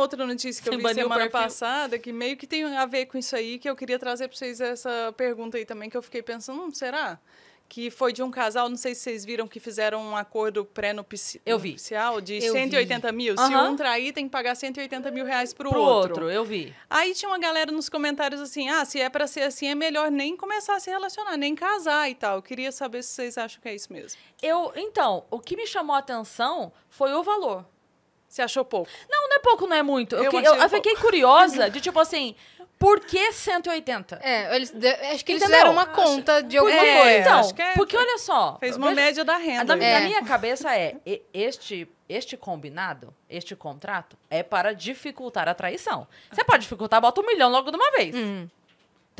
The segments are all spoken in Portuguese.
outra notícia que eu vi semana passada que meio que tem a ver com isso aí, que eu queria trazer para vocês essa pergunta aí também, que eu fiquei pensando, hum, será? que foi de um casal, não sei se vocês viram, que fizeram um acordo pré-nupcial de eu 180 vi. mil. Uhum. Se um trair, tem que pagar 180 mil reais pro, pro outro. outro. Eu vi. Aí tinha uma galera nos comentários assim, ah, se é para ser assim, é melhor nem começar a se relacionar, nem casar e tal. Eu queria saber se vocês acham que é isso mesmo. Eu, então, o que me chamou a atenção foi o valor. Você achou pouco? Não, não é pouco, não é muito. Eu, eu, que, eu, eu fiquei curiosa de tipo assim. Por que 180? É, eles de, acho que eles fizeram uma conta acho, de alguma é, coisa. Então, acho que é, porque olha só. Fez uma média da renda. Da, é. Né? Na minha cabeça é, este, este combinado, este contrato, é para dificultar a traição. Você pode dificultar, bota um milhão logo de uma vez. Uhum.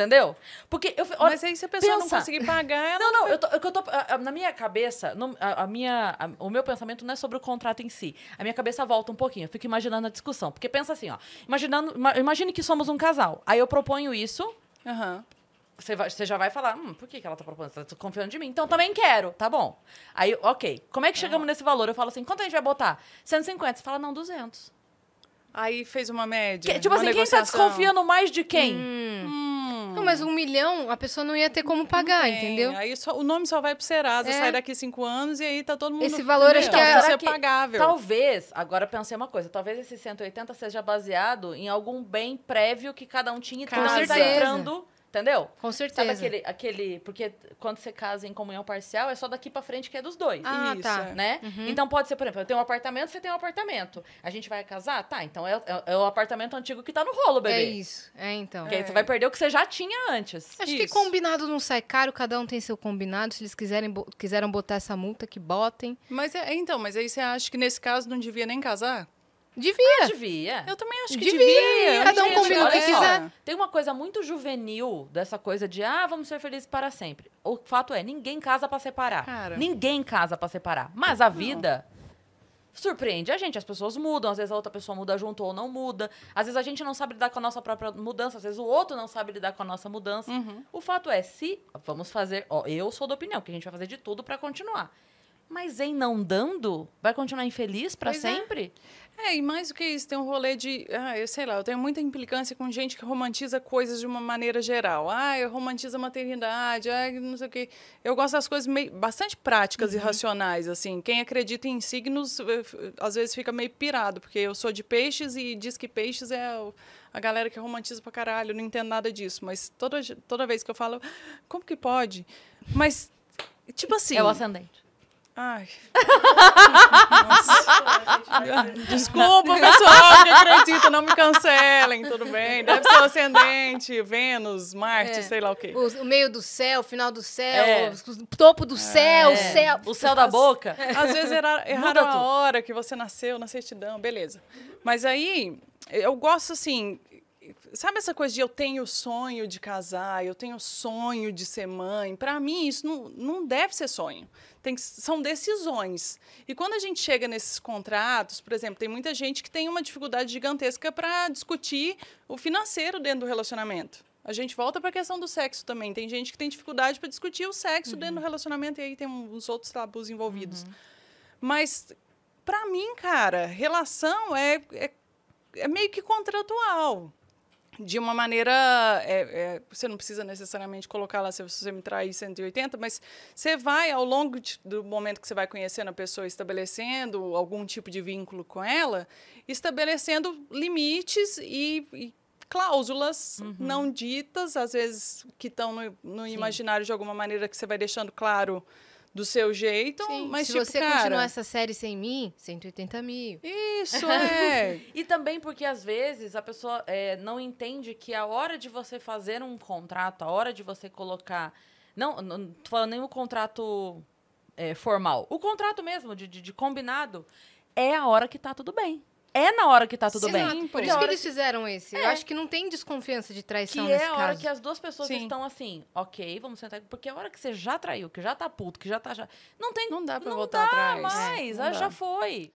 Entendeu? Porque eu. Olha, Mas aí se a pessoa pensa, não conseguir pagar. Ela... Não, não, eu tô, é eu tô a, a, na minha cabeça, no, a, a, minha, o meu pensamento não é sobre o contrato em si. A minha cabeça volta um pouquinho, eu fico imaginando a discussão. Porque pensa assim, ó. Imaginando, imagine que somos um casal. Aí eu proponho isso. Uhum. Você, você já vai falar, hum, por que, que ela tá propondo? tá confiando de mim? Então também quero, tá bom. Aí, ok. Como é que chegamos nesse valor? Eu falo assim, quanto a gente vai botar? 150. Você fala, não, 200. Aí fez uma média. Que, tipo uma assim, negociação. quem tá desconfiando mais de quem? Hum. hum mas um milhão a pessoa não ia ter como pagar, entendeu? Aí só, o nome só vai pro Serasa, é. sai daqui cinco anos e aí tá todo mundo... Esse valor acho que é... é Ser pagável. Talvez, agora pensei uma coisa, talvez esse 180 seja baseado em algum bem prévio que cada um tinha e tá entrando Entendeu? Com certeza. Sabe aquele, aquele. Porque quando você casa em comunhão parcial, é só daqui pra frente que é dos dois. Ah, tá. Isso, tá. Né? Uhum. Então pode ser, por exemplo, eu tenho um apartamento, você tem um apartamento. A gente vai casar? Tá, então é, é, é o apartamento antigo que tá no rolo, bebê. É isso. É então. Porque é. aí você é. vai perder o que você já tinha antes. Acho isso. que combinado não sai caro, cada um tem seu combinado. Se eles quiserem, bo quiseram botar essa multa, que botem. Mas é, então, mas aí você acha que nesse caso não devia nem casar? Devia. Ah, devia. Eu também acho que devia. devia. Cada um combina o que quiser. tem uma coisa muito juvenil dessa coisa de, ah, vamos ser felizes para sempre. O fato é, ninguém casa para separar. Cara. Ninguém casa para separar. Mas a vida não. surpreende a gente. As pessoas mudam, às vezes a outra pessoa muda junto ou não muda. Às vezes a gente não sabe lidar com a nossa própria mudança, às vezes o outro não sabe lidar com a nossa mudança. Uhum. O fato é, se vamos fazer, ó, eu sou da opinião que a gente vai fazer de tudo para continuar. Mas em não dando, vai continuar infeliz para é. sempre? É. é. e mais do que isso, tem um rolê de. Ah, eu sei lá, eu tenho muita implicância com gente que romantiza coisas de uma maneira geral. Ah, eu romantizo a maternidade, ah, não sei o quê. Eu gosto das coisas meio, bastante práticas uhum. e racionais, assim. Quem acredita em signos, eh, às vezes fica meio pirado, porque eu sou de peixes e diz que peixes é o a galera que romantiza pra caralho, não entendo nada disso. Mas toda, toda vez que eu falo, ah, como que pode? Mas, tipo assim. É o ascendente. Ai. Desculpa, pessoal, que não me cancelem, tudo bem. Deve ser o ascendente, Vênus, Marte, é. sei lá o quê. O, o, meio do céu, o final do céu, é. o topo do é. céu, é. céu. O céu da boca. É. Às vezes era, erraram a hora que você nasceu na certidão, beleza. Mas aí, eu gosto assim, Sabe essa coisa de eu tenho sonho de casar, eu tenho sonho de ser mãe? Para mim, isso não, não deve ser sonho. Tem, são decisões. E quando a gente chega nesses contratos, por exemplo, tem muita gente que tem uma dificuldade gigantesca para discutir o financeiro dentro do relacionamento. A gente volta para a questão do sexo também. Tem gente que tem dificuldade para discutir o sexo uhum. dentro do uhum. relacionamento e aí tem uns outros tabus envolvidos. Uhum. Mas, para mim, cara, relação é, é, é meio que contratual de uma maneira. É, é, você não precisa necessariamente colocar lá se você me trair 180, mas você vai, ao longo de, do momento que você vai conhecendo a pessoa, estabelecendo algum tipo de vínculo com ela, estabelecendo limites e. e cláusulas uhum. não ditas, às vezes que estão no, no imaginário de alguma maneira que você vai deixando claro do seu jeito, Sim, mas se tipo, você cara... continuar essa série sem mim, 180 mil. Isso, é. e também porque às vezes a pessoa é, não entende que a hora de você fazer um contrato, a hora de você colocar. Não, não tô falando nem o contrato é, formal. O contrato mesmo, de, de, de combinado, é a hora que tá tudo bem é na hora que tá tudo Sim, bem. Por isso que eles fizeram esse. É. Eu acho que não tem desconfiança de traição que nesse caso. é a hora caso. que as duas pessoas Sim. estão assim, ok, vamos sentar. Porque é a hora que você já traiu, que já tá puto, que já tá... Já... Não tem... Não dá pra não voltar dá atrás. Mais, é, ah, não mais, já foi.